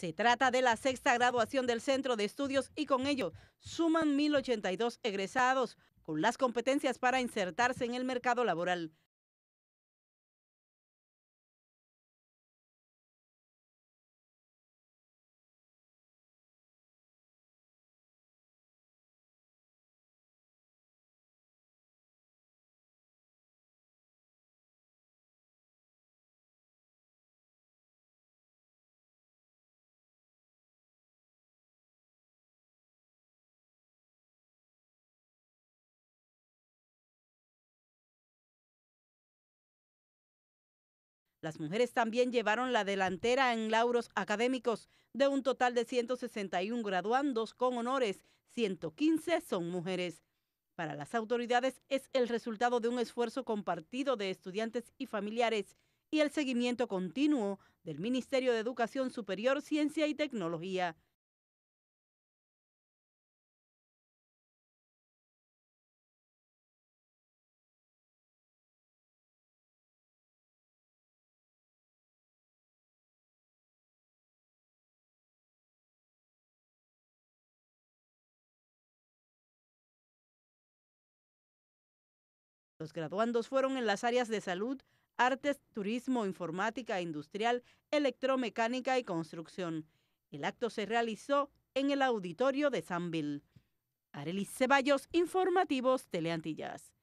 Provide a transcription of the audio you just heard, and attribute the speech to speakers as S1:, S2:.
S1: Se trata de la sexta graduación del centro de estudios y con ello suman 1.082 egresados con las competencias para insertarse en el mercado laboral. Las mujeres también llevaron la delantera en lauros académicos. De un total de 161 graduandos con honores, 115 son mujeres. Para las autoridades es el resultado de un esfuerzo compartido de estudiantes y familiares y el seguimiento continuo del Ministerio de Educación Superior, Ciencia y Tecnología. Los graduandos fueron en las áreas de salud, artes, turismo, informática, industrial, electromecánica y construcción. El acto se realizó en el auditorio de Sanville. Arelis Ceballos, Informativos Teleantillas.